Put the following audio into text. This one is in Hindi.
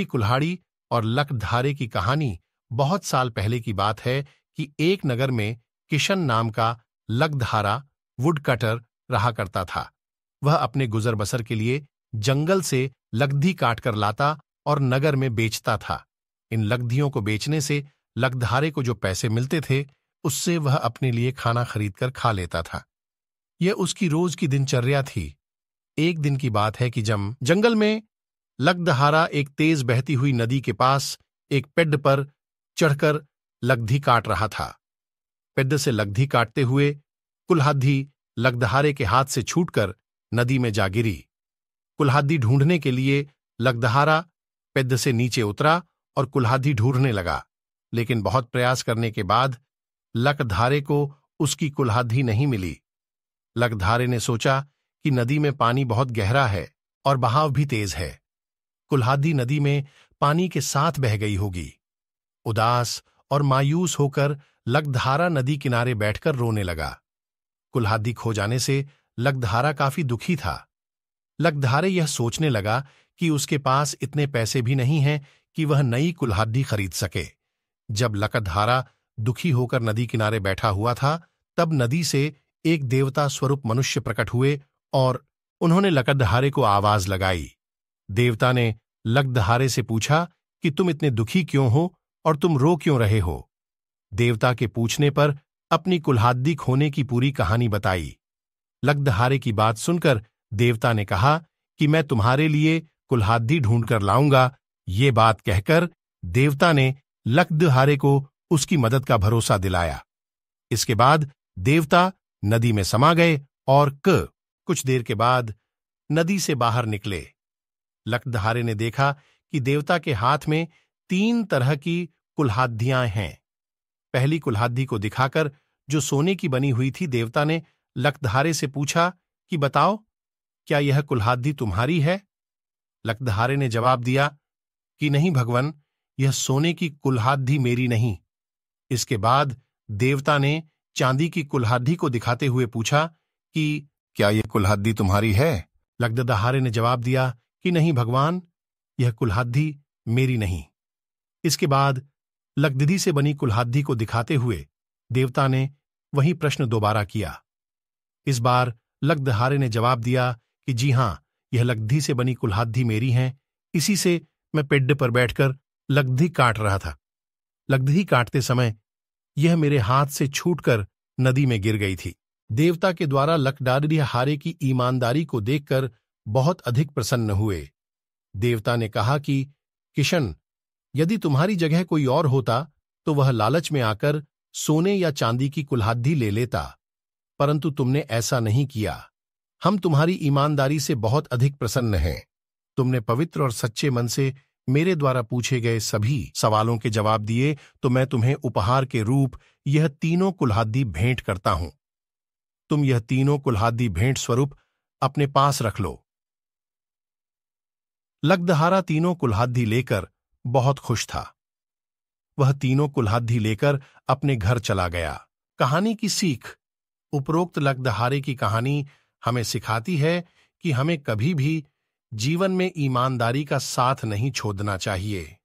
कुल्हाड़ी और लकधारे की कहानी बहुत साल पहले की बात है कि एक नगर में किशन नाम का लकधारा वुड कटर रहा करता था वह अपने गुजर बसर के लिए जंगल से लकधी काट कर लाता और नगर में बेचता था इन लकधियों को बेचने से लकधारे को जो पैसे मिलते थे उससे वह अपने लिए खाना खरीदकर खा लेता था यह उसकी रोज की दिनचर्या थी एक दिन की बात है कि जब जंगल में लग्धहारा एक तेज बहती हुई नदी के पास एक पेड पर चढ़कर लग्धी काट रहा था पेड से लग्धी काटते हुए कुल्हाद्दी लग्धहारे के हाथ से छूटकर नदी में जा गिरी कुल्हाद्दी ढूंढने के लिए लग्धहारा पेद से नीचे उतरा और कुल्हादी ढूंढने लगा लेकिन बहुत प्रयास करने के बाद लकधारे को उसकी कुल्हादी नहीं मिली लकधारे ने सोचा कि नदी में पानी बहुत गहरा है और बहाव भी तेज है कुल्हादी नदी में पानी के साथ बह गई होगी उदास और मायूस होकर लगधारा नदी किनारे बैठकर रोने लगा कुल्हादी खो जाने से लगधारा काफी दुखी था लगधारे यह सोचने लगा कि उसके पास इतने पैसे भी नहीं हैं कि वह नई कुल्हादी खरीद सके जब लकधारा दुखी होकर नदी किनारे बैठा हुआ था तब नदी से एक देवता स्वरूप मनुष्य प्रकट हुए और उन्होंने लकधारे को आवाज लगाई देवता ने लग्धहारे से पूछा कि तुम इतने दुखी क्यों हो और तुम रो क्यों रहे हो देवता के पूछने पर अपनी कुल्हाद्दी खोने की पूरी कहानी बताई लग्धहारे की बात सुनकर देवता ने कहा कि मैं तुम्हारे लिए कुल्हाद्दी ढूंढकर लाऊंगा ये बात कहकर देवता ने लग्धहारे को उसकी मदद का भरोसा दिलाया इसके बाद देवता नदी में समा गए और क कुछ देर के बाद नदी से बाहर निकले लकदहारे ने देखा कि देवता के हाथ में तीन तरह की कुल्हादियां हैं पहली कुल्हादी को दिखाकर जो सोने की बनी हुई थी देवता ने लकदहारे से पूछा कि बताओ क्या यह कुल्हादी तुम्हारी है लकदहारे ने जवाब दिया कि नहीं भगवान यह सोने की कुल्हादी मेरी नहीं इसके बाद देवता ने चांदी की कुल्हादी को दिखाते हुए पूछा कि क्या यह कुल्हादी तुम्हारी है लकदहारे ने जवाब दिया कि नहीं भगवान यह कुल्हाद्दी मेरी नहीं इसके बाद लकदीदी से बनी कुल्हाद्दी को दिखाते हुए देवता ने वही प्रश्न दोबारा किया इस बार लग्धहारे ने जवाब दिया कि जी हां यह लग्धि से बनी कुल्हाद्दी मेरी है इसी से मैं पेड्ड पर बैठकर लग्धि काट रहा था लग्धि काटते समय यह मेरे हाथ से छूटकर नदी में गिर गई थी देवता के द्वारा लकडारिया हारे की ईमानदारी को देखकर बहुत अधिक प्रसन्न हुए देवता ने कहा कि किशन यदि तुम्हारी जगह कोई और होता तो वह लालच में आकर सोने या चांदी की कुल्हाद्दी ले लेता परंतु तुमने ऐसा नहीं किया हम तुम्हारी ईमानदारी से बहुत अधिक प्रसन्न हैं तुमने पवित्र और सच्चे मन से मेरे द्वारा पूछे गए सभी सवालों के जवाब दिए तो मैं तुम्हें उपहार के रूप यह तीनों कुल्हाद्दी भेंट करता हूं तुम यह तीनों कुल्हाद्दी भेंट स्वरूप अपने पास रख लो लगदहारा तीनों कुल्हाद्दी लेकर बहुत खुश था वह तीनों कुल्हाद्दी लेकर अपने घर चला गया कहानी की सीख उपरोक्त लगदहारे की कहानी हमें सिखाती है कि हमें कभी भी जीवन में ईमानदारी का साथ नहीं छोड़ना चाहिए